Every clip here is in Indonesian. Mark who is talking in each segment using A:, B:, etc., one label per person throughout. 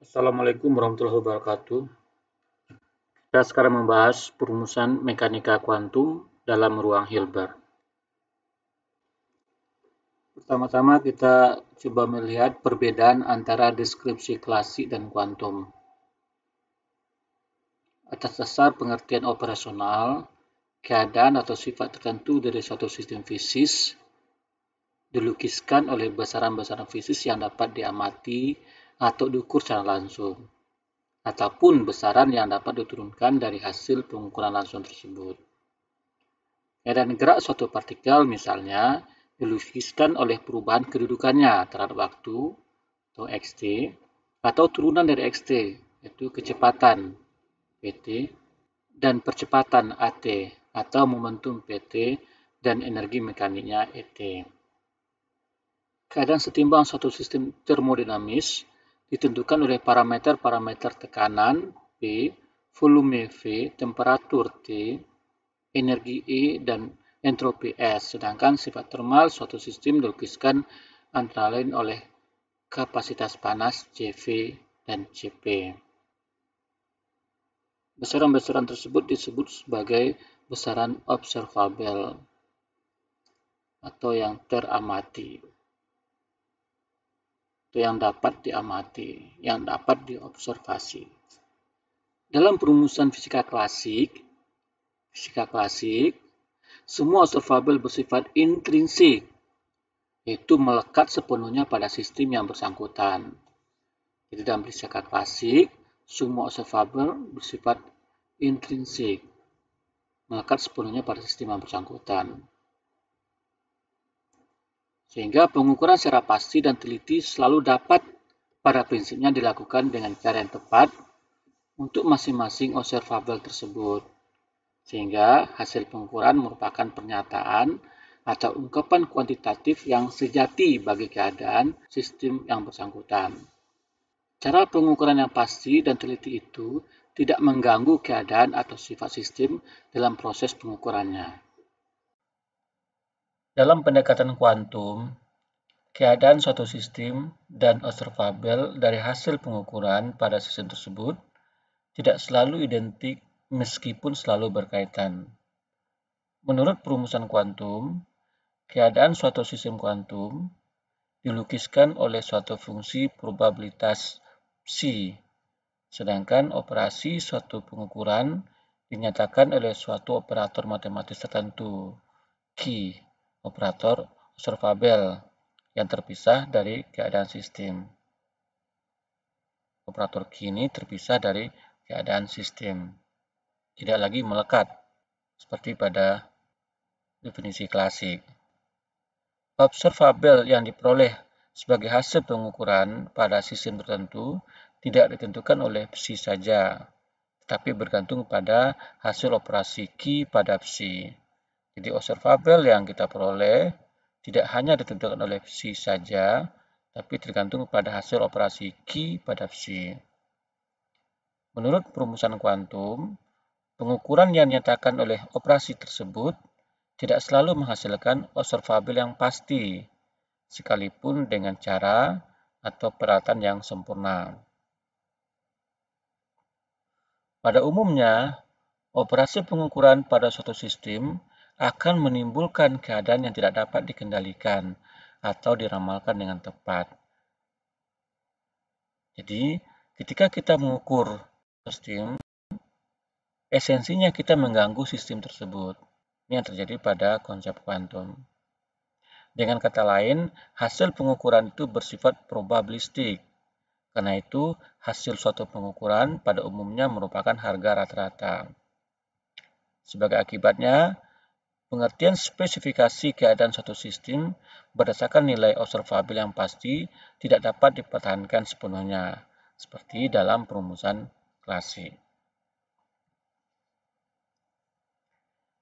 A: Assalamualaikum warahmatullahi wabarakatuh. Kita sekarang membahas perumusan mekanika kuantum dalam ruang Hilbert. Pertama-tama kita coba melihat perbedaan antara deskripsi klasik dan kuantum. Atas dasar pengertian operasional, keadaan atau sifat tertentu dari suatu sistem fisik dilukiskan oleh besaran-besaran fisik yang dapat diamati atau diukur secara langsung, ataupun besaran yang dapat diturunkan dari hasil pengukuran langsung tersebut. Medan gerak suatu partikel misalnya dilukiskan oleh perubahan kedudukannya terhadap waktu atau xt atau turunan dari xt yaitu kecepatan pt dan percepatan at atau momentum pt dan energi mekaniknya et. Keadaan setimbang suatu sistem termodinamis ditentukan oleh parameter-parameter tekanan P, volume V, temperatur T, energi E, dan entropi S. Sedangkan sifat termal suatu sistem dilukiskan antara lain oleh kapasitas panas CV dan CP. Besaran-besaran tersebut disebut sebagai besaran observable atau yang teramati itu yang dapat diamati, yang dapat diobservasi. Dalam perumusan fisika klasik, fisika klasik, semua observabel bersifat intrinsik, yaitu melekat sepenuhnya pada sistem yang bersangkutan. Jadi dalam fisika klasik, semua observabel bersifat intrinsik, melekat sepenuhnya pada sistem yang bersangkutan sehingga pengukuran secara pasti dan teliti selalu dapat pada prinsipnya dilakukan dengan cara yang tepat untuk masing-masing observabel tersebut, sehingga hasil pengukuran merupakan pernyataan atau ungkapan kuantitatif yang sejati bagi keadaan sistem yang bersangkutan. Cara pengukuran yang pasti dan teliti itu tidak mengganggu keadaan atau sifat sistem dalam proses pengukurannya. Dalam pendekatan kuantum, keadaan suatu sistem dan observabel dari hasil pengukuran pada sistem tersebut tidak selalu identik meskipun selalu berkaitan. Menurut perumusan kuantum, keadaan suatu sistem kuantum dilukiskan oleh suatu fungsi probabilitas psi, sedangkan operasi suatu pengukuran dinyatakan oleh suatu operator matematis tertentu, qi operator observable yang terpisah dari keadaan sistem. Operator kini terpisah dari keadaan sistem, tidak lagi melekat seperti pada definisi klasik. Observable yang diperoleh sebagai hasil pengukuran pada sistem tertentu tidak ditentukan oleh psi saja, tetapi bergantung pada hasil operasi key pada psi. Jadi observable yang kita peroleh tidak hanya ditentukan oleh psi saja, tapi tergantung pada hasil operasi Q pada psi. Menurut perumusan kuantum, pengukuran yang dinyatakan oleh operasi tersebut tidak selalu menghasilkan observable yang pasti, sekalipun dengan cara atau peralatan yang sempurna. Pada umumnya, operasi pengukuran pada suatu sistem akan menimbulkan keadaan yang tidak dapat dikendalikan atau diramalkan dengan tepat. Jadi, ketika kita mengukur sistem, esensinya kita mengganggu sistem tersebut. Ini yang terjadi pada konsep kuantum. Dengan kata lain, hasil pengukuran itu bersifat probabilistik. Karena itu, hasil suatu pengukuran pada umumnya merupakan harga rata-rata. Sebagai akibatnya, Pengertian spesifikasi keadaan suatu sistem berdasarkan nilai observabel yang pasti tidak dapat dipertahankan sepenuhnya, seperti dalam perumusan klasik.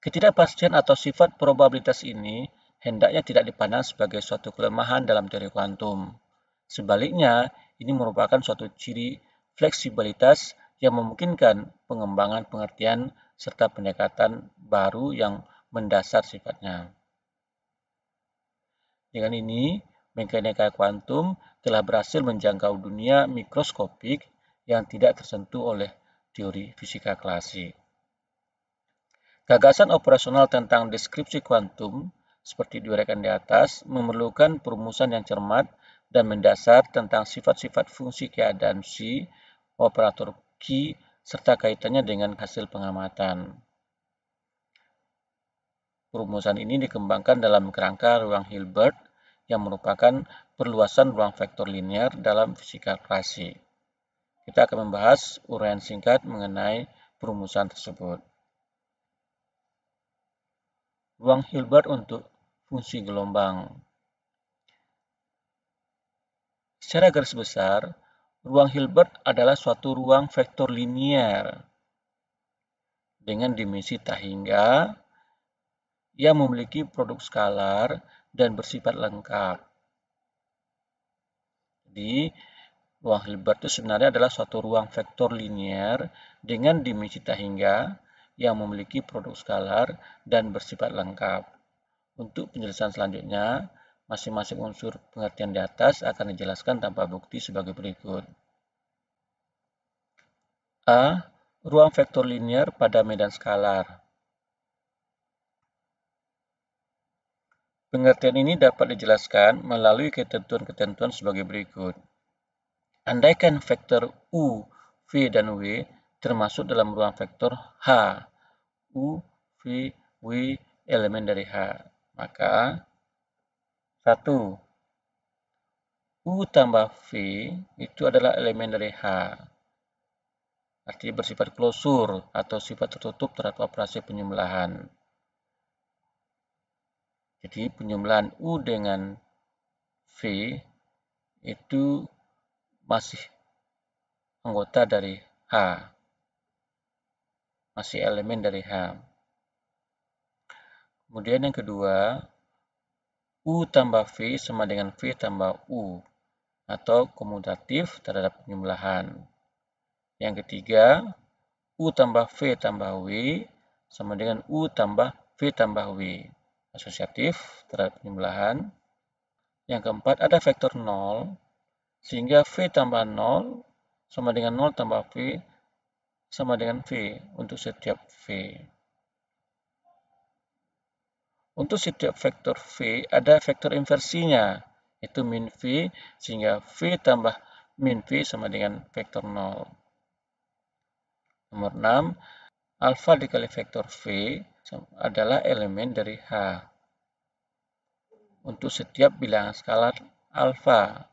A: Ketidakpastian atau sifat probabilitas ini hendaknya tidak dipandang sebagai suatu kelemahan dalam teori kuantum. Sebaliknya, ini merupakan suatu ciri fleksibilitas yang memungkinkan pengembangan pengertian serta pendekatan baru yang mendasar sifatnya. Dengan ini, mekanika kuantum telah berhasil menjangkau dunia mikroskopik yang tidak tersentuh oleh teori fisika klasik. Gagasan operasional tentang deskripsi kuantum seperti diuraikan di atas memerlukan perumusan yang cermat dan mendasar tentang sifat-sifat fungsi keadaan si operator Q, serta kaitannya dengan hasil pengamatan. Rumusan ini dikembangkan dalam kerangka ruang Hilbert yang merupakan perluasan ruang vektor linear dalam fisika klasik. Kita akan membahas uraian singkat mengenai perumusan tersebut. Ruang Hilbert untuk fungsi gelombang. Secara garis besar, ruang Hilbert adalah suatu ruang vektor linear dengan dimensi tak hingga yang memiliki produk skalar dan bersifat lengkap. Jadi, ruang Hilbert itu sebenarnya adalah suatu ruang vektor linier dengan dimensi tak hingga yang memiliki produk skalar dan bersifat lengkap. Untuk penjelasan selanjutnya, masing-masing unsur pengertian di atas akan dijelaskan tanpa bukti sebagai berikut. A. Ruang vektor linier pada medan skalar. Pengertian ini dapat dijelaskan melalui ketentuan-ketentuan sebagai berikut. Andaikan vektor U, V, dan W termasuk dalam ruang vektor H, U, V, W elemen dari H, maka 1. U tambah V itu adalah elemen dari H, artinya bersifat klosur atau sifat tertutup terhadap operasi penyembelahan. Jadi penjumlahan U dengan V itu masih anggota dari H. Masih elemen dari H. Kemudian yang kedua, U tambah V sama dengan V tambah U atau komutatif terhadap penjumlahan. Yang ketiga, U tambah V tambah W sama dengan U tambah V tambah W asosiatif terhadap penjumlahan. Yang keempat, ada vektor 0, sehingga V tambah 0 sama dengan 0 tambah V sama dengan V untuk setiap V. Untuk setiap vektor V, ada vektor inversinya, itu min V, sehingga V tambah min V sama dengan vektor 0. Nomor 6, alfa dikali vektor V adalah elemen dari H. Untuk setiap bilangan skalar alfa.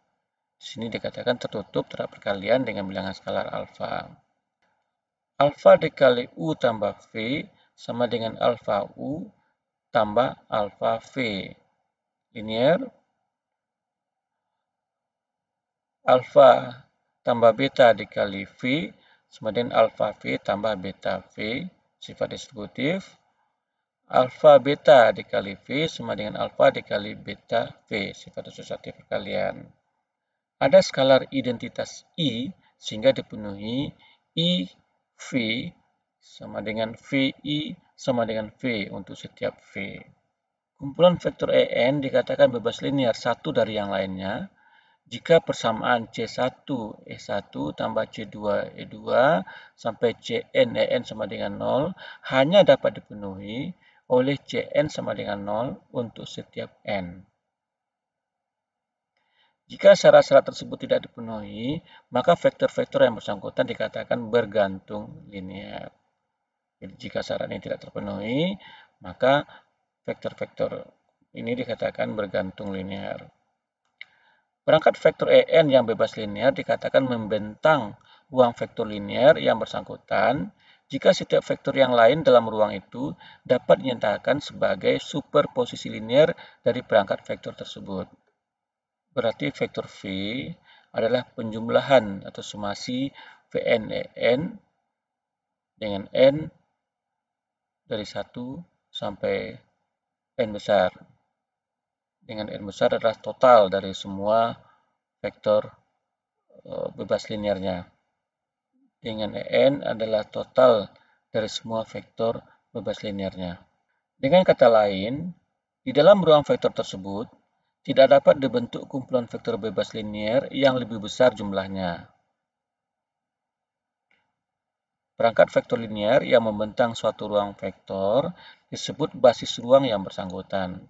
A: sini dikatakan tertutup terhadap perkalian dengan bilangan skalar alfa. Alfa dikali U tambah V sama dengan alfa U tambah alfa V. Linear. Alfa tambah beta dikali V sama dengan alfa V tambah beta V. Sifat distributif alfa beta dikali V sama dengan alfa dikali beta V, sifat asosiatif perkalian. Ada skalar identitas I sehingga dipenuhi I V sama dengan v i sama dengan V untuk setiap V. Kumpulan vektor EN dikatakan bebas linear satu dari yang lainnya jika persamaan C1 E1 tambah C2 E2 sampai CN EN sama dengan 0 hanya dapat dipenuhi oleh Cn sama dengan 0 untuk setiap n. Jika syarat-syarat tersebut tidak dipenuhi, maka vektor-vektor yang bersangkutan dikatakan bergantung linear. Jadi jika syarat ini tidak terpenuhi, maka vektor-vektor ini dikatakan bergantung linear. Perangkat vektor En yang bebas linear dikatakan membentang ruang vektor linear yang bersangkutan jika setiap vektor yang lain dalam ruang itu dapat dinyatakan sebagai superposisi linier dari perangkat vektor tersebut. Berarti vektor V adalah penjumlahan atau sumasi VNEN e dengan N dari 1 sampai N besar. Dengan N besar adalah total dari semua vektor eh, bebas liniernya dengan en adalah total dari semua vektor bebas linearnya. Dengan kata lain, di dalam ruang vektor tersebut, tidak dapat dibentuk kumpulan vektor bebas linier yang lebih besar jumlahnya. Perangkat vektor linier yang membentang suatu ruang vektor disebut basis ruang yang bersangkutan.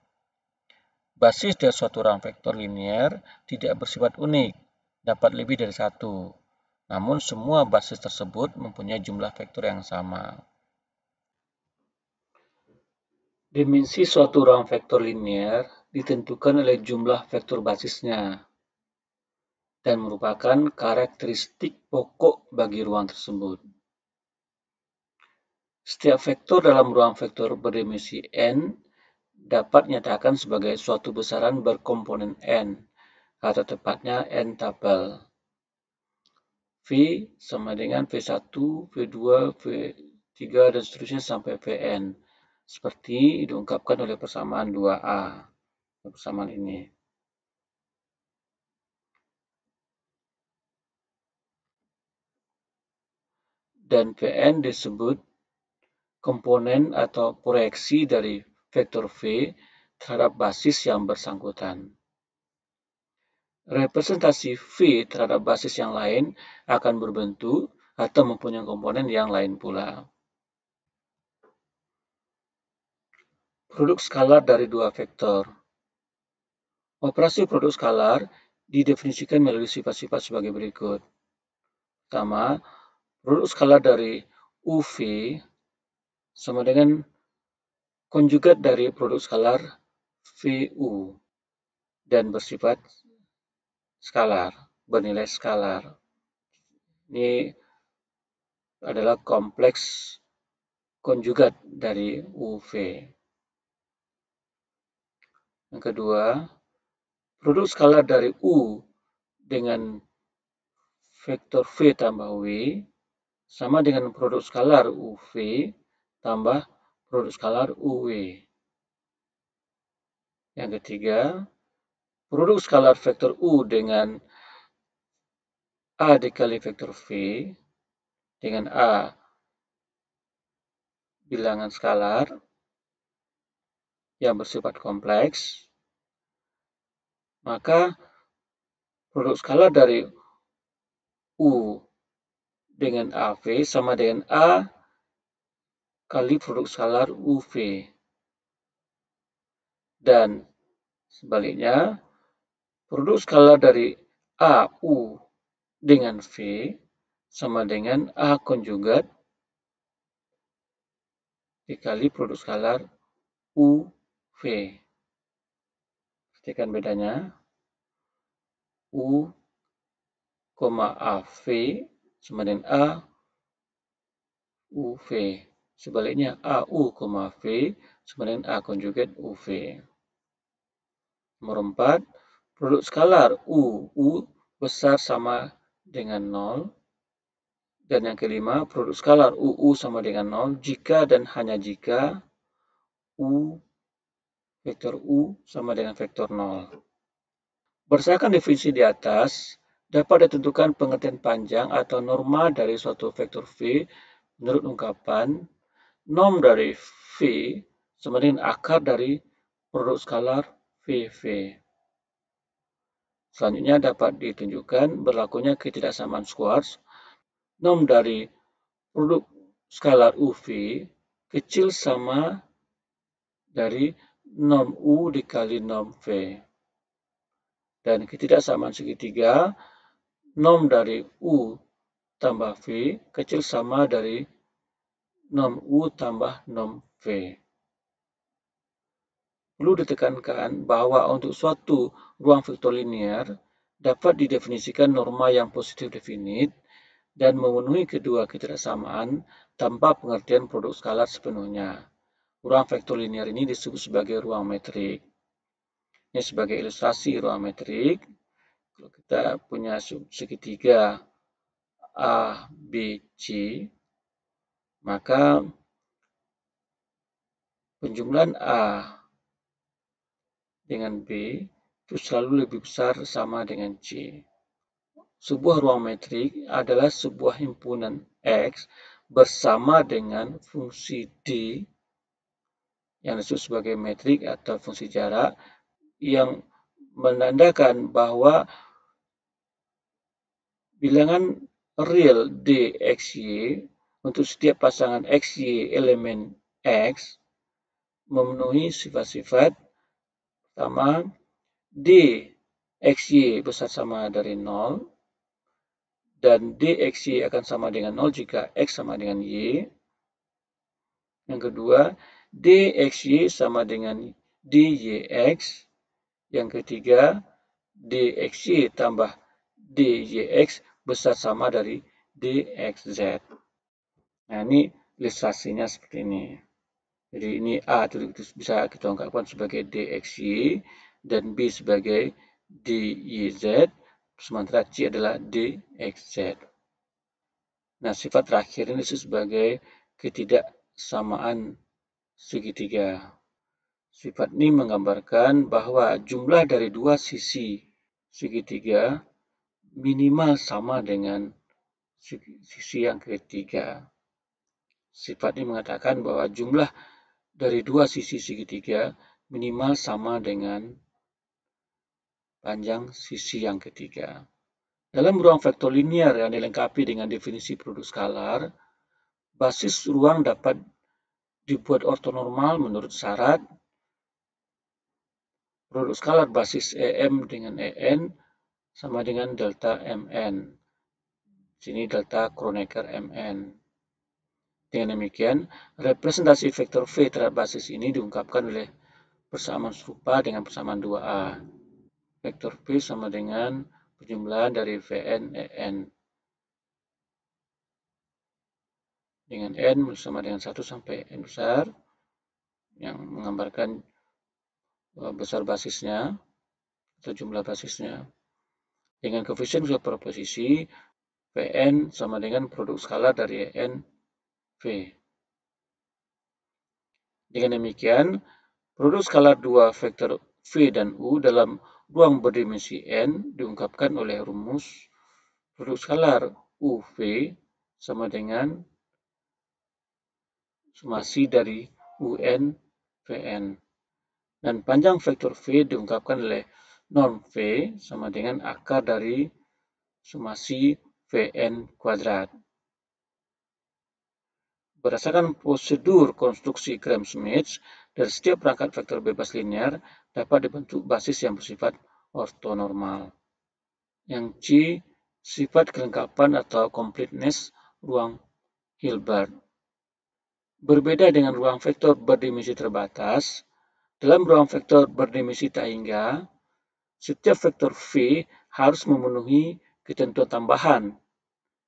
A: Basis dari suatu ruang vektor linier tidak bersifat unik, dapat lebih dari satu. Namun semua basis tersebut mempunyai jumlah vektor yang sama. Dimensi suatu ruang vektor linier ditentukan oleh jumlah vektor basisnya dan merupakan karakteristik pokok bagi ruang tersebut. Setiap vektor dalam ruang vektor berdimensi n dapat nyatakan sebagai suatu besaran berkomponen n, atau tepatnya n-tabel. V sama dengan V1, V2, V3, dan seterusnya sampai Vn. Seperti diungkapkan oleh persamaan 2A. Persamaan ini. Dan Vn disebut komponen atau proyeksi dari vektor V terhadap basis yang bersangkutan representasi V terhadap basis yang lain akan berbentuk atau mempunyai komponen yang lain pula. Produk skalar dari dua vektor. Operasi produk skalar didefinisikan melalui sifat-sifat sebagai berikut. Pertama, produk skalar dari UV sama dengan konjugat dari produk skalar VU dan bersifat skalar, bernilai skalar. Ini adalah kompleks konjugat dari UV. Yang kedua, produk skalar dari U dengan vektor V tambah W sama dengan produk skalar UV tambah produk skalar UW. Yang ketiga, Produk skalar vektor U dengan A dikali vektor V dengan A bilangan skalar yang bersifat kompleks, maka produk skalar dari U dengan AV sama dengan A kali produk skalar UV. Dan sebaliknya, Produk skalar dari AU dengan V sama dengan A konjugat dikali produk skalar UV. Perhatikan bedanya. U, AV sama dengan A, UV. Sebaliknya AU, V sama dengan A konjugat UV. Nomor 4, Produk skalar U. U besar sama dengan 0. Dan yang kelima, produk skalar u u sama dengan 0 jika dan hanya jika U vektor U sama dengan vektor 0. Berdasarkan definisi di atas, dapat ditentukan pengertian panjang atau norma dari suatu vektor V menurut ungkapan norm dari V sama dengan akar dari produk skalar VV. Selanjutnya dapat ditunjukkan berlakunya ketidaksamaan Schwarz, Nom dari produk skalar UV kecil sama dari nom U dikali nom V. Dan ketidaksamaan segitiga, nom dari U tambah V kecil sama dari nom U tambah nom V perlu ditekankan bahwa untuk suatu ruang vektor linear dapat didefinisikan norma yang positif definit dan memenuhi kedua ketidaksamaan tanpa pengertian produk skalar sepenuhnya. Ruang vektor linear ini disebut sebagai ruang metrik. Ini sebagai ilustrasi ruang metrik. Kalau kita punya segitiga A, B, C, maka penjumlahan A, dengan B itu selalu lebih besar sama dengan C. Sebuah ruang metrik adalah sebuah himpunan X bersama dengan fungsi D yang disebut sebagai metrik atau fungsi jarak yang menandakan bahwa bilangan real DXY untuk setiap pasangan XY elemen X memenuhi sifat-sifat sama D y besar sama dari 0 dan D y akan sama dengan 0 jika X sama dengan Y. Yang kedua, D y sama dengan D x Yang ketiga, D y tambah D x besar sama dari DXZ. Nah, ini ilustrasinya seperti ini. Jadi ini A terus bisa kita ungkapkan sebagai DXY dan B sebagai DYZ, sementara C adalah DXZ. Nah, sifat terakhir ini sebagai ketidaksamaan segitiga. Sifat ini menggambarkan bahwa jumlah dari dua sisi segitiga minimal sama dengan sisi yang ketiga. Sifat ini mengatakan bahwa jumlah dari dua sisi segitiga minimal sama dengan panjang sisi yang ketiga. Dalam ruang vektor linear yang dilengkapi dengan definisi produk skalar, basis ruang dapat dibuat ortonormal menurut syarat produk skalar basis EM dengan EN sama dengan delta MN. Sini delta Kronecker MN. Dengan demikian, representasi vektor V terhadap basis ini diungkapkan oleh persamaan serupa dengan persamaan 2A. Vektor V sama dengan penjumlahan dari Vn, En. Dengan N sama dengan 1 sampai N besar, yang menggambarkan e, besar basisnya, atau jumlah basisnya. Dengan koefisien proposisi Vn sama dengan produk skala dari n. V. Dengan demikian, produk skalar dua vektor V dan U dalam ruang berdimensi N diungkapkan oleh rumus produk skalar UV sama dengan sumasi dari UN VN. Dan panjang vektor V diungkapkan oleh norm V sama dengan akar dari sumasi VN kuadrat. Berdasarkan prosedur konstruksi Gram-Schmidt, dari setiap perangkat vektor bebas linear dapat dibentuk basis yang bersifat ortonormal. Yang C, sifat kelengkapan atau completeness ruang Hilbert. Berbeda dengan ruang vektor berdimensi terbatas, dalam ruang vektor berdimensi tak hingga, setiap vektor V harus memenuhi ketentuan tambahan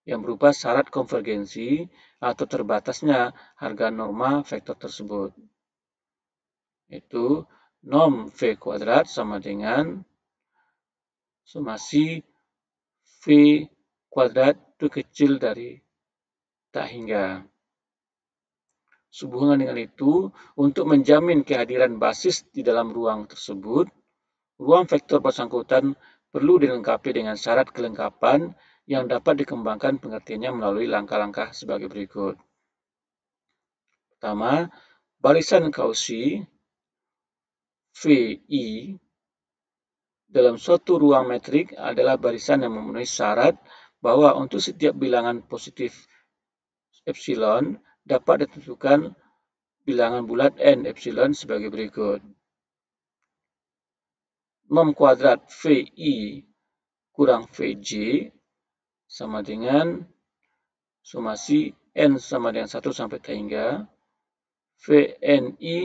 A: yang berupa syarat konvergensi atau terbatasnya harga norma vektor tersebut. Itu norm V kuadrat sama dengan somasi V kuadrat itu kecil dari tak hingga. Sehubungan dengan itu, untuk menjamin kehadiran basis di dalam ruang tersebut, ruang vektor bersangkutan perlu dilengkapi dengan syarat kelengkapan yang dapat dikembangkan pengertiannya melalui langkah-langkah sebagai berikut. Pertama, barisan kausi VI dalam suatu ruang metrik adalah barisan yang memenuhi syarat bahwa untuk setiap bilangan positif epsilon dapat ditentukan bilangan bulat n epsilon sebagai berikut. Mem kuadrat VI kurang VJ sama dengan sumasi N sama dengan 1 sampai tiga hingga VNI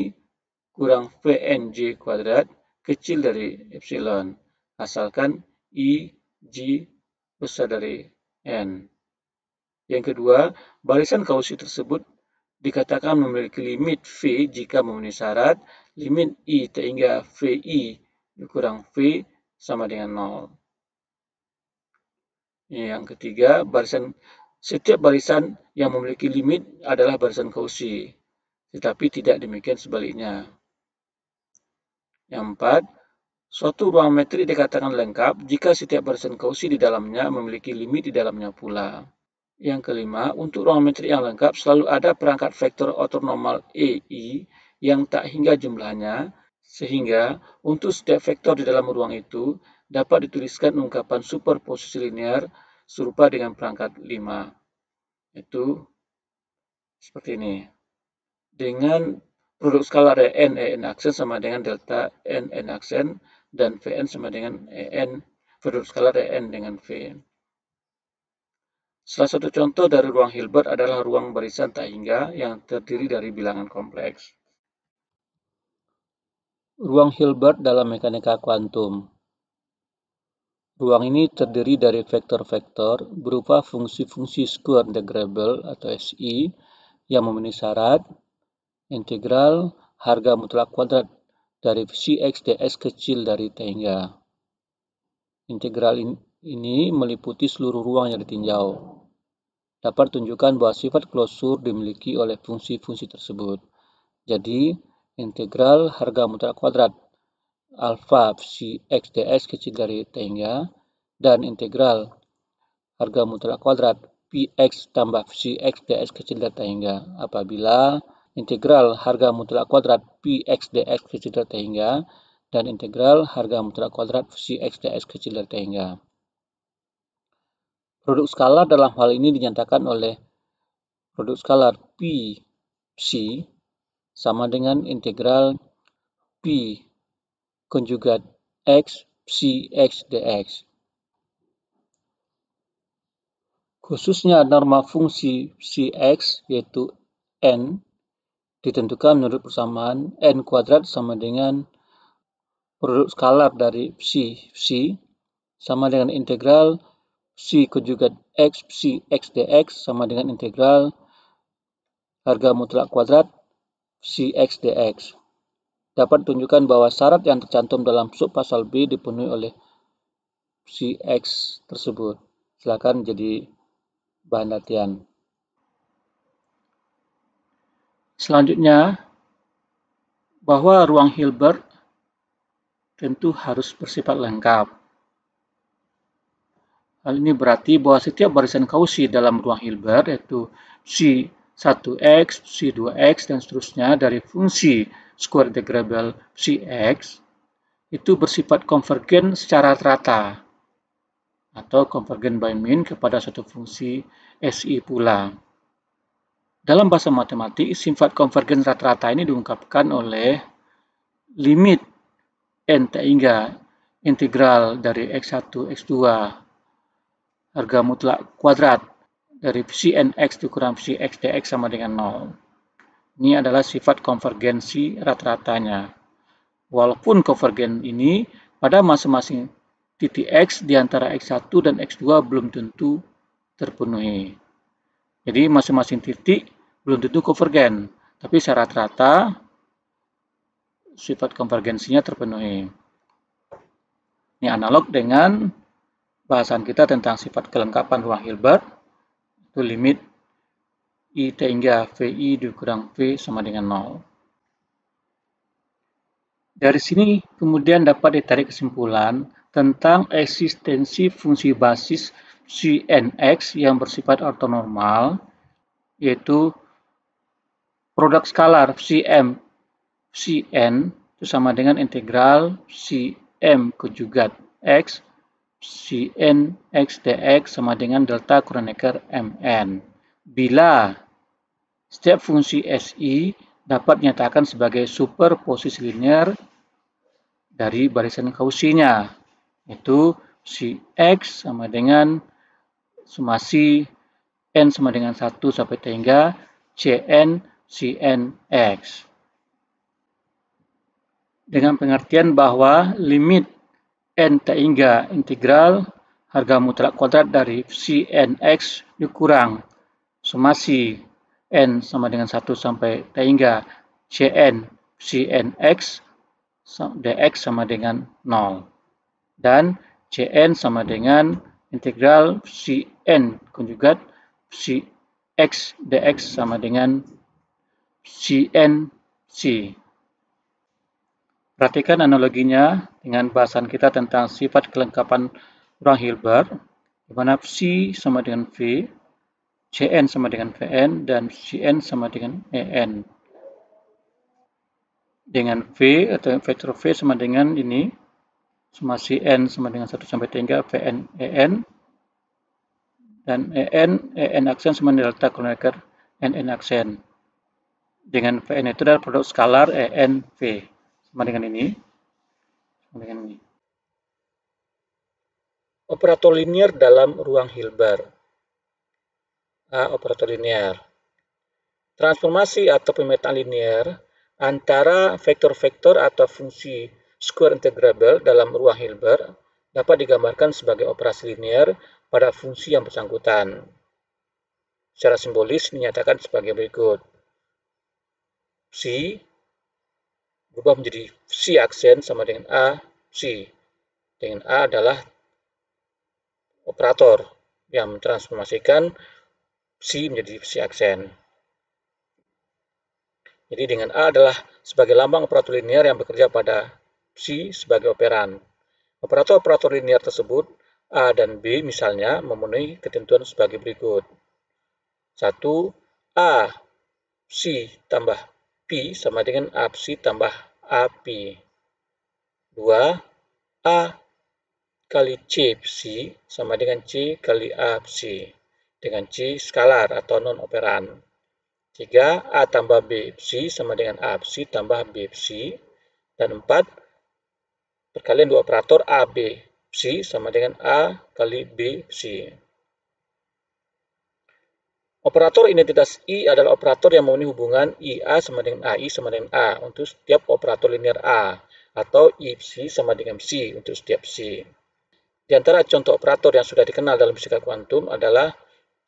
A: kurang VNJ kuadrat kecil dari epsilon asalkan I, j besar dari N. Yang kedua, barisan kausi tersebut dikatakan memiliki limit V jika memenuhi syarat limit I sehingga VI kurang V sama dengan nol yang ketiga, barisan setiap barisan yang memiliki limit adalah barisan Cauchy, tetapi tidak demikian sebaliknya. Yang empat, suatu ruang metrik dikatakan lengkap jika setiap barisan Cauchy di dalamnya memiliki limit di dalamnya pula. Yang kelima, untuk ruang metrik yang lengkap selalu ada perangkat vektor ortonormal EI yang tak hingga jumlahnya, sehingga untuk setiap vektor di dalam ruang itu dapat dituliskan ungkapan superposisi linear serupa dengan perangkat 5. Itu seperti ini. Dengan produk skala ada n e, n aksen sama dengan delta n n aksen dan vn sama dengan en produk skala ada n dengan vn. Salah satu contoh dari ruang Hilbert adalah ruang barisan tak hingga yang terdiri dari bilangan kompleks. Ruang Hilbert dalam mekanika kuantum Ruang ini terdiri dari vektor-vektor berupa fungsi-fungsi square integrable atau SI yang memenuhi syarat integral harga mutlak kuadrat dari visi x dx kecil dari hingga. Integral ini meliputi seluruh ruang yang ditinjau. Dapat tunjukkan bahwa sifat klosur dimiliki oleh fungsi-fungsi tersebut. Jadi, integral harga mutlak kuadrat alfa psi x ds kecil dari t hingga dan integral harga mutlak kuadrat px tambah psi x ds kecil dari t hingga apabila integral harga mutlak kuadrat px ds kecil dari t hingga dan integral harga mutlak kuadrat psi x ds kecil dari t hingga Produk skalar dalam hal ini dinyatakan oleh produk skalar P psi sama dengan integral P konjugat x psi x dx. Khususnya norma fungsi psi x yaitu n ditentukan menurut persamaan n kuadrat sama dengan produk skalar dari psi psi sama dengan integral psi konjugat x psi x dx sama dengan integral harga mutlak kuadrat psi x dx dapat tunjukkan bahwa syarat yang tercantum dalam sub pasal B dipenuhi oleh si X tersebut. Silakan jadi bahan latihan. Selanjutnya, bahwa ruang Hilbert tentu harus bersifat lengkap. Hal ini berarti bahwa setiap barisan kausi dalam ruang Hilbert, yaitu C1X, C2X, dan seterusnya dari fungsi square integrable Cx itu bersifat konvergen secara rata atau konvergen by mean kepada suatu fungsi SI pula. Dalam bahasa matematik, sifat konvergen rata-rata ini diungkapkan oleh limit n hingga integral dari x1, x2, harga mutlak kuadrat dari Cnx dikurang Cx dx sama dengan 0. Ini adalah sifat konvergensi rata-ratanya. Walaupun konvergen ini pada masing-masing titik X di antara X1 dan X2 belum tentu terpenuhi. Jadi masing-masing titik belum tentu konvergen, tapi secara rata-rata sifat konvergensinya terpenuhi. Ini analog dengan bahasan kita tentang sifat kelengkapan ruang Hilbert, itu limit i tengah VI dikurang V sama dengan 0. Dari sini kemudian dapat ditarik kesimpulan tentang eksistensi fungsi basis Cnx yang bersifat ortonormal yaitu produk skalar Cm Cn itu sama dengan integral Cm kejugat X Cn X dx sama dengan delta Kronecker Mn. Bila setiap fungsi SI dapat dinyatakan sebagai superposisi linear dari barisan kausinya, yaitu si X sama dengan sumasi N sama dengan 1 sampai sehingga CN CNX. Dengan pengertian bahwa limit N hingga integral harga mutlak kuadrat dari CNX dikurang sumasi n sama dengan 1 sampai t hingga cn cnx dx sama dengan 0 dan cn sama dengan integral cn konjugat cx dx sama dengan cn c. Perhatikan analoginya dengan bahasan kita tentang sifat kelengkapan orang Hilbert, di C sama dengan V, CN sama dengan VN dan CN sama dengan EN. Dengan V atau vektor V sama dengan ini, Suma CN sama dengan 1 sampai 3, VN, EN. Dan EN, EN aksen sama dengan delta koloneker NN aksen. Dengan VN itu adalah produk skalar EN, V. Sama dengan ini. Sama dengan ini. Operator linear dalam ruang Hilbert operator linear. Transformasi atau pemetaan linear antara vektor-vektor atau fungsi square integrable dalam ruang Hilbert dapat digambarkan sebagai operasi linear pada fungsi yang bersangkutan. Secara simbolis dinyatakan sebagai berikut. C berubah menjadi C aksen sama dengan A, C. Dengan A adalah operator yang mentransformasikan si menjadi si aksen. Jadi dengan A adalah sebagai lambang operator linear yang bekerja pada si sebagai operan. Operator-operator linear tersebut A dan B misalnya memenuhi ketentuan sebagai berikut. 1. A C tambah P sama dengan A C tambah AP. 2. A kali C C sama dengan C kali A C dengan C skalar atau non-operan. 3. A tambah B C sama dengan A C tambah B C. Dan empat Perkalian dua operator A B C sama dengan A kali B C. Operator identitas I adalah operator yang memenuhi hubungan IA sama dengan a i sama dengan A untuk setiap operator linear A atau c sama dengan C untuk setiap C. Di antara contoh operator yang sudah dikenal dalam fisika kuantum adalah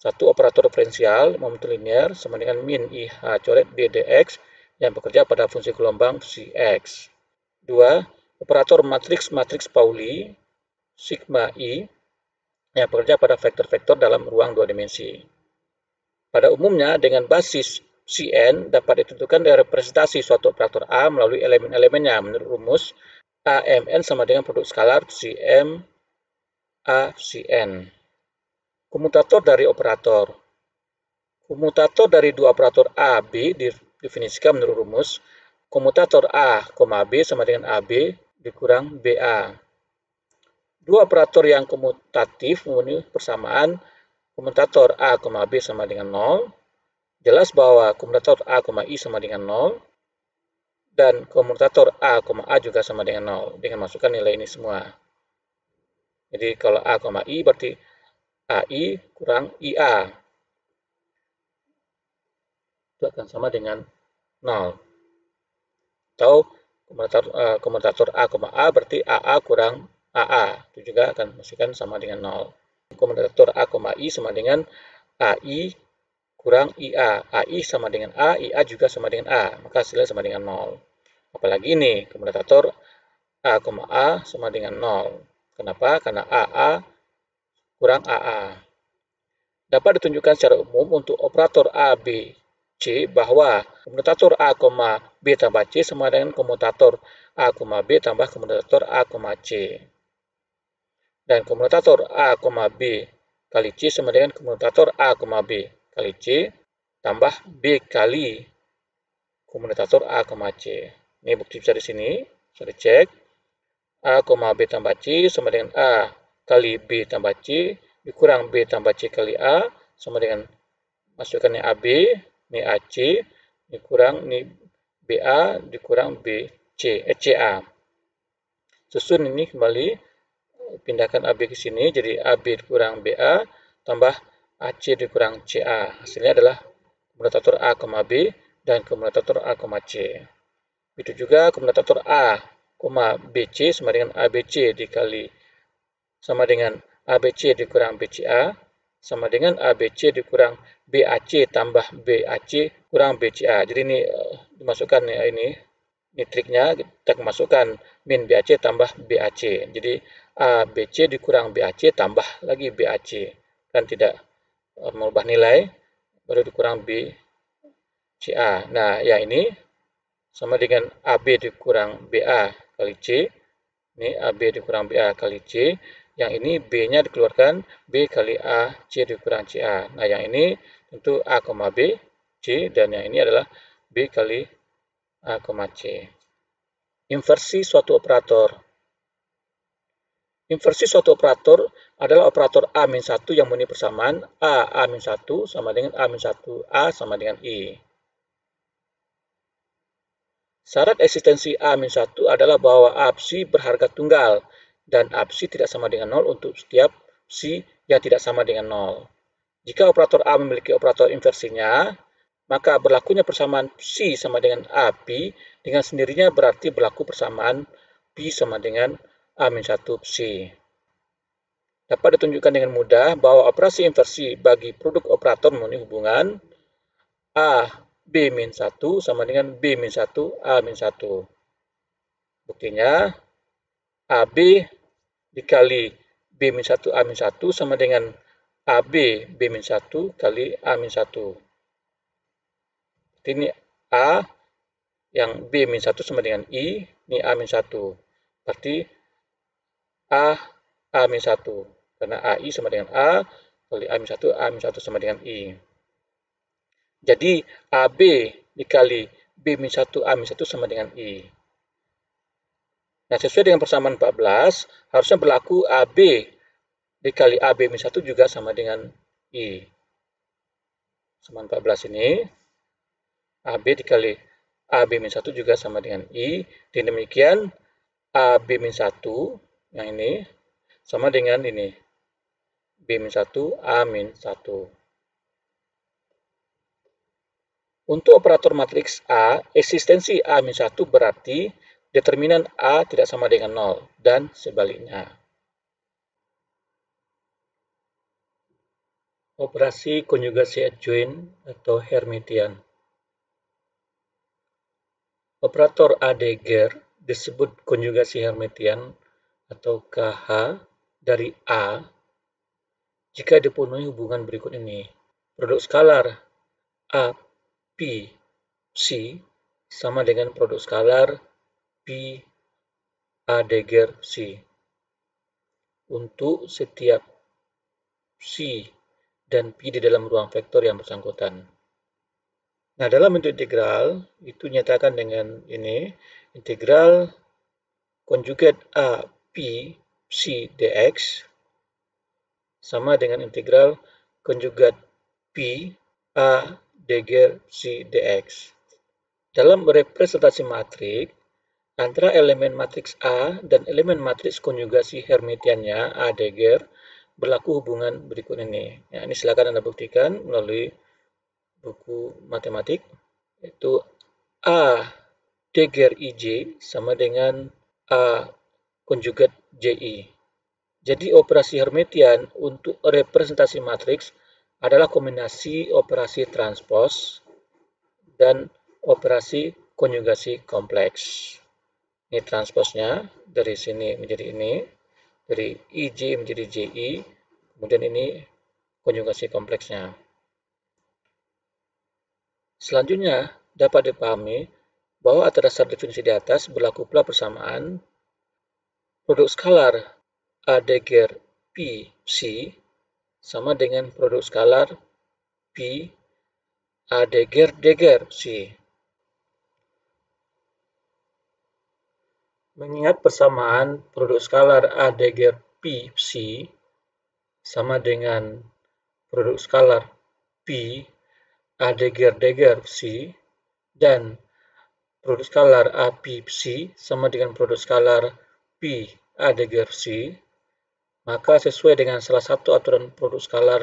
A: satu operator diferensial linear, sama dengan min IH coret D dx yang bekerja pada fungsi gelombang cx. x. Dua, operator matriks matriks Pauli sigma i yang bekerja pada vektor-vektor dalam ruang dua dimensi. Pada umumnya dengan basis Cn dapat ditentukan dari representasi suatu operator A melalui elemen-elemennya menurut rumus AMN sama dengan produk skalar Cm a cn komutator dari operator. Komutator dari dua operator A, B didefinisikan menurut rumus komutator A, B sama dengan AB dikurang BA. Dua operator yang komutatif memenuhi persamaan komutator A, B sama dengan 0. Jelas bahwa komutator A, I sama dengan 0 dan komutator A, A juga sama dengan 0 dengan masukkan nilai ini semua. Jadi kalau A, I berarti AI kurang IA. Itu akan sama dengan 0. Atau komentator uh, eh, komutator A, A berarti AA kurang AA. Itu juga akan memastikan sama dengan 0. komentator A, I sama dengan AI kurang IA. AI sama dengan A, IA juga sama dengan A. Maka hasilnya sama dengan 0. Apalagi ini, komentator A, A sama dengan 0. Kenapa? Karena AA kurang AA. Dapat ditunjukkan secara umum untuk operator A, B, C bahwa komutator A, B tambah C sama dengan komutator A, B tambah komutator A, C. Dan komutator A, B kali C sama dengan komutator A, B kali C tambah B kali komutator A, C. Ini bukti bisa di sini, bisa dicek. A, B tambah C sama dengan A kali B tambah C dikurang B tambah C kali A sama dengan masukkannya AB, ini AC, dikurang ini BA, dikurang BC, eh, CA. Susun ini kembali, pindahkan AB ke sini, jadi AB dikurang BA, tambah AC dikurang CA. Hasilnya adalah komutator A, B, dan komutator A, C. Itu juga komutator A, BC sama dengan ABC dikali sama dengan ABC dikurang BCA sama dengan ABC dikurang BAC tambah BAC kurang BCA. Jadi ini eh, dimasukkan ya ini ini triknya kita masukkan min BAC tambah BAC. Jadi ABC dikurang BAC tambah lagi BAC kan tidak uh, merubah nilai baru dikurang BCA. Nah, ya ini sama dengan AB dikurang BA kali C. Ini AB dikurang BA kali C. Yang ini B-nya dikeluarkan B kali A, C dikurang a. Nah, yang ini tentu A, koma B, C, dan yang ini adalah B kali A, koma C. Inversi suatu operator. Inversi suatu operator adalah operator A-1 yang memenuhi persamaan A, A-1 sama dengan A-1, A sama dengan I. Syarat eksistensi A-1 adalah bahwa psi berharga tunggal dan absi tidak sama dengan 0 untuk setiap si yang tidak sama dengan 0. Jika operator A memiliki operator inversinya, maka berlakunya persamaan C sama dengan A B dengan sendirinya berarti berlaku persamaan B sama dengan A-1 C. Dapat ditunjukkan dengan mudah bahwa operasi inversi bagi produk operator memenuhi hubungan A B-1 sama dengan B-1 A-1. Buktinya, AB dikali B-1 A-1 sama dengan AB B-1 kali A-1. Ini A yang B-1 sama dengan I, ini A-1. Berarti A A-1. Karena AI sama dengan A, kali A-1, A-1 sama dengan I. Jadi AB dikali B-1 A-1 sama dengan I. Nah, sesuai dengan persamaan 14, harusnya berlaku AB dikali AB minus 1 juga sama dengan I. Persamaan 14 ini, AB dikali AB minus 1 juga sama dengan I. Dan demikian, AB minus 1, yang ini, sama dengan ini. B minus 1, A minus 1. Untuk operator matriks A, eksistensi A-1 berarti Determinan A tidak sama dengan 0 dan sebaliknya. Operasi konjugasi adjoint atau Hermitian. Operator ADGER disebut konjugasi Hermitian atau KH dari A jika dipenuhi hubungan berikut ini. Produk skalar A, P, C sama dengan produk skalar P A dagger C. Untuk setiap C dan P di dalam ruang vektor yang bersangkutan. Nah, dalam bentuk integral, itu nyatakan dengan ini, integral konjugat A P C dx sama dengan integral konjugat P A dagger C dx. Dalam representasi matriks, Antara elemen matriks A dan elemen matriks konjugasi Hermitiannya, A dagger, berlaku hubungan berikut ini. Ya, ini silakan Anda buktikan melalui buku matematik, yaitu A dagger IJ sama dengan A konjugat JI. Jadi operasi Hermitian untuk representasi matriks adalah kombinasi operasi transpose dan operasi konjugasi kompleks ini transposnya dari sini menjadi ini dari IJ menjadi JI kemudian ini konjugasi kompleksnya selanjutnya dapat dipahami bahwa atas dasar definisi di atas berlaku pula persamaan produk skalar a dagger p c sama dengan produk skalar P a dagger dagger C Mengingat persamaan produk skalar a dagger P, c sama dengan produk skalar P, dagger dagger c dan produk skalar a p c sama dengan produk skalar P, a dagger c maka sesuai dengan salah satu aturan produk skalar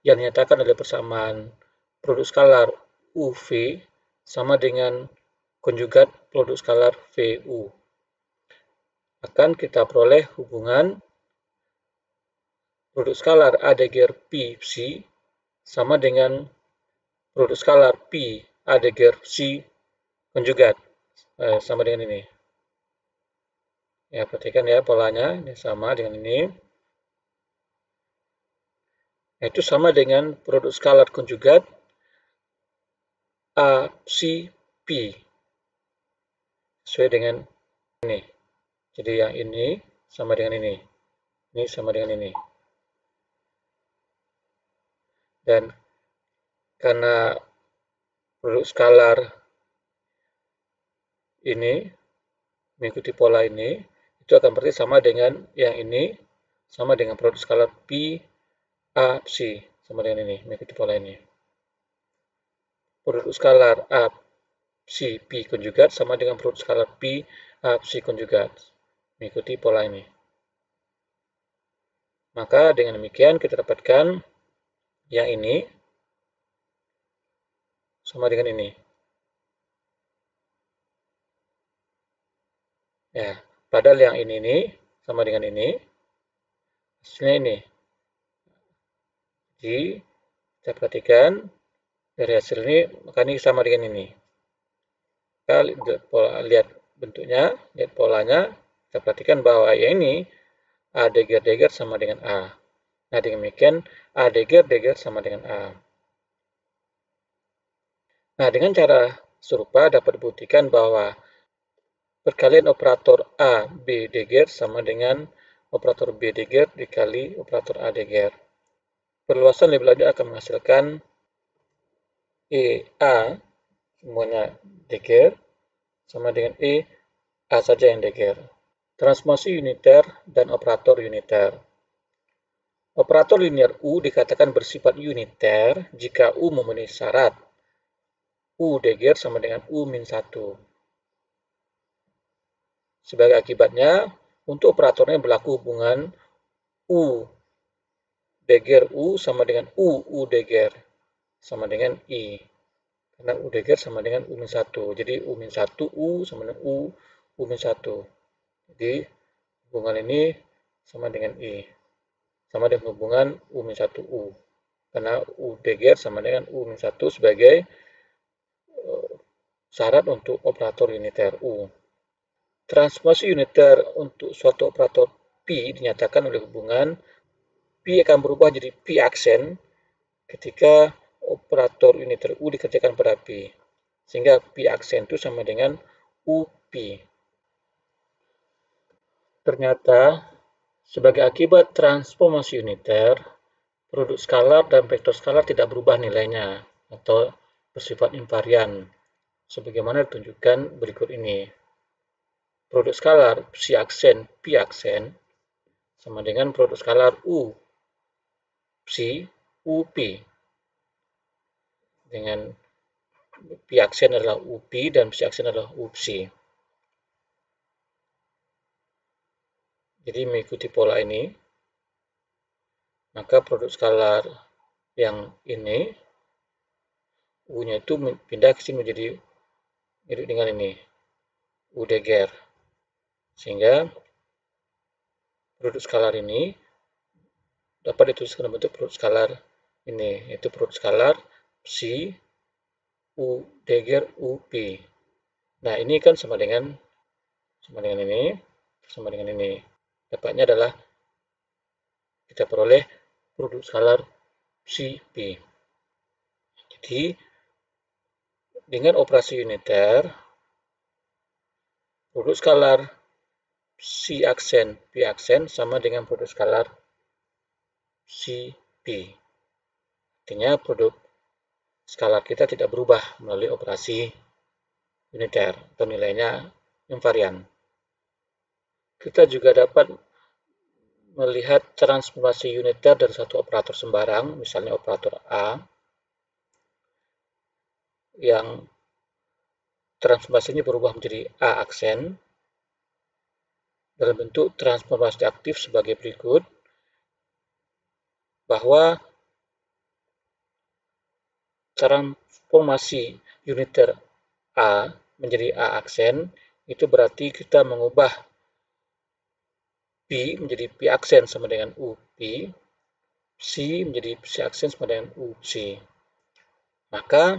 A: yang dinyatakan oleh persamaan produk skalar UV sama dengan konjugat produk skalar VU akan kita peroleh hubungan produk skalar a ADGR P c sama dengan produk skalar P a ADGR c konjugat eh, sama dengan ini. Ya, perhatikan ya polanya ini sama dengan ini. Nah, itu sama dengan produk skalar konjugat A c P sesuai dengan ini. Jadi yang ini sama dengan ini. Ini sama dengan ini. Dan karena produk skalar ini mengikuti pola ini, itu akan berarti sama dengan yang ini, sama dengan produk skalar P, A, C, sama dengan ini, mengikuti pola ini. Produk skalar A, C, P konjugat sama dengan produk skalar P, A, C konjugat mengikuti pola ini. Maka dengan demikian kita dapatkan yang ini sama dengan ini. Ya, padahal yang ini ini sama dengan ini. Hasilnya ini. Jadi, kita perhatikan dari hasil ini, maka ini sama dengan ini. Kita lihat, pola, lihat bentuknya, lihat polanya, kita perhatikan bahwa ya ini A deger deger sama dengan A. Nah, demikian A deger deger sama dengan A. Nah, dengan cara serupa dapat dibuktikan bahwa perkalian operator A B deger sama dengan operator B deger dikali operator A deger. Perluasan lebih lanjut akan menghasilkan E A semuanya deger sama dengan E A saja yang deger. Transmisi uniter, dan operator uniter. Operator linear U dikatakan bersifat uniter jika U memenuhi syarat. U deger sama dengan U min 1. Sebagai akibatnya, untuk operatornya berlaku hubungan U deger U sama dengan U, U deger sama dengan I. Karena U deger sama dengan U min 1. Jadi U min 1, U sama dengan U, U min 1. Jadi hubungan ini sama dengan i e. Sama dengan hubungan U-1U. Karena U DGR sama dengan U-1 sebagai eh, syarat untuk operator uniter U. Transformasi uniter untuk suatu operator P dinyatakan oleh hubungan P akan berubah jadi P aksen ketika operator uniter U dikerjakan pada P. Sehingga P aksen itu sama dengan u p Ternyata, sebagai akibat transformasi uniter, produk skalar dan vektor skalar tidak berubah nilainya atau bersifat invarian, sebagaimana ditunjukkan berikut ini. Produk skalar psi aksen pi aksen sama dengan produk skalar u psi u pi dengan pi aksen adalah u pi dan psi aksen adalah u psi. Jadi mengikuti pola ini, maka produk skalar yang ini U-nya itu pindah ke sini menjadi mirip dengan ini, U deger. Sehingga produk skalar ini dapat ditulis dalam bentuk produk skalar ini, yaitu produk skalar psi U deger UP. Nah, ini kan sama dengan sama dengan ini, sama dengan ini. Dapatnya adalah kita peroleh produk skalar CP. Jadi, dengan operasi uniter, produk skalar C aksen P aksen sama dengan produk skalar CP. Artinya produk skalar kita tidak berubah melalui operasi uniter atau nilainya invarian. Kita juga dapat melihat transformasi uniter dari satu operator sembarang, misalnya operator A, yang transformasinya berubah menjadi A aksen dalam bentuk transformasi aktif sebagai berikut, bahwa transformasi uniter A menjadi A aksen, itu berarti kita mengubah P menjadi P aksen sama dengan u p, C menjadi C aksen sama dengan u c. Maka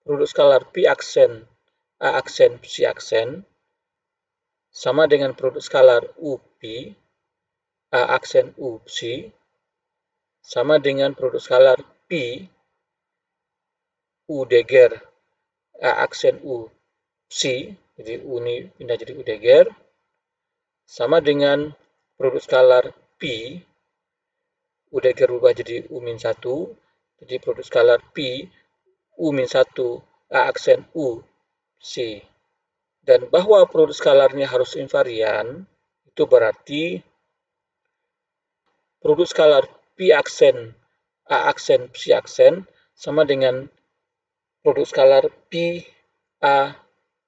A: produk skalar P aksen A aksen C aksen sama dengan produk skalar u p A aksen u c sama dengan produk skalar P U deger A aksen U C jadi U ini pindah jadi U deger sama dengan produk skalar P udah berubah jadi U 1 jadi produk skalar P U 1 A aksen U C dan bahwa produk skalarnya harus invarian itu berarti produk skalar P aksen A aksen C aksen sama dengan produk skalar P A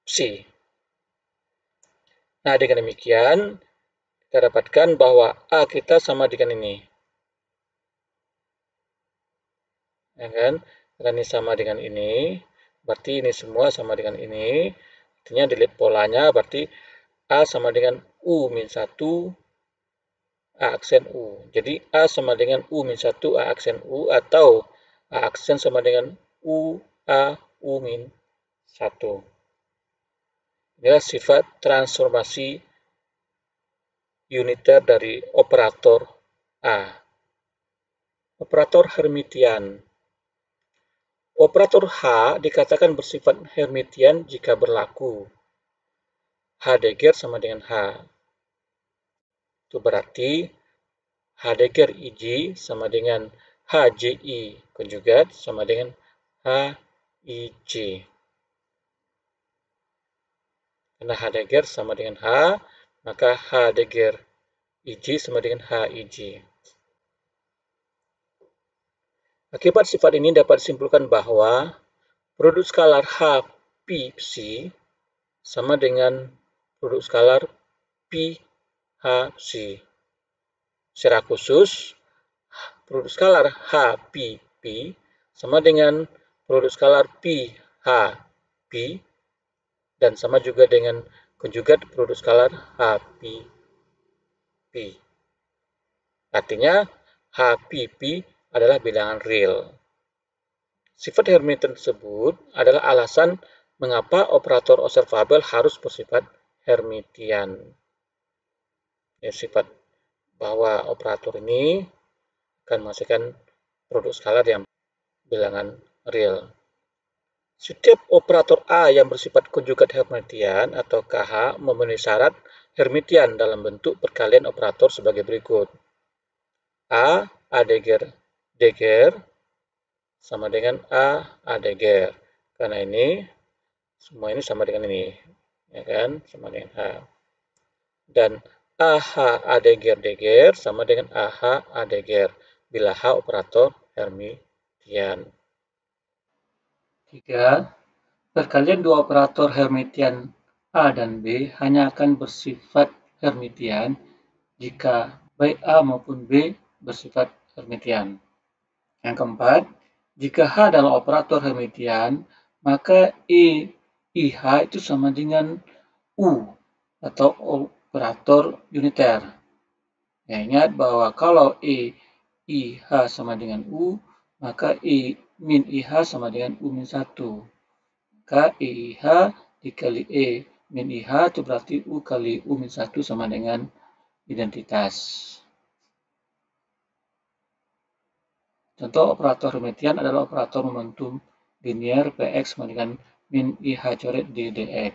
A: C Nah, dengan demikian, kita dapatkan bahwa A kita sama dengan ini. Ya kan? Dan ini sama dengan ini, berarti ini semua sama dengan ini. Artinya dilihat polanya, berarti A sama dengan U min 1, A aksen U. Jadi A sama dengan U min 1, A aksen U, atau A aksen sama dengan U, A, U min 1 ya sifat transformasi uniter dari operator A. Operator Hermitian Operator H dikatakan bersifat Hermitian jika berlaku. H deger sama dengan H. Itu berarti H deger IJ sama dengan HJI konjugat sama dengan HIJ. Karena H dagger sama dengan H, maka H dagger IG sama dengan H IG. Akibat sifat ini dapat disimpulkan bahwa produk skalar H PC sama dengan produk skalar P HC Secara khusus, produk skalar H PP sama dengan produk skalar P HP dan sama juga dengan konjugat produk skalar HPP. Artinya HPP adalah bilangan real. Sifat Hermitian tersebut adalah alasan mengapa operator observable harus bersifat Hermitian. Ya, sifat bahwa operator ini akan menghasilkan produk skalar yang bilangan real. Setiap operator A yang bersifat konjugat Hermitian atau KH memenuhi syarat Hermitian dalam bentuk perkalian operator sebagai berikut. A, A deger, deger, sama dengan A, A deger. Karena ini, semua ini sama dengan ini. Ya kan? Sama dengan A. Dan AH A deger, deger, sama dengan AH A deger. Bila H operator Hermitian. 3. Perkalian dua operator Hermitian A dan B hanya akan bersifat Hermitian jika baik A maupun B bersifat Hermitian. Yang keempat, jika H adalah operator Hermitian, maka E IH itu sama dengan U atau operator uniter. Ya, ingat bahwa kalau E IH sama dengan U, maka E min IH sama dengan U min 1. k IH dikali E min IH itu berarti U kali U min 1 sama dengan identitas. Contoh operator hermitian adalah operator momentum linear PX sama dengan min IH coret D dx.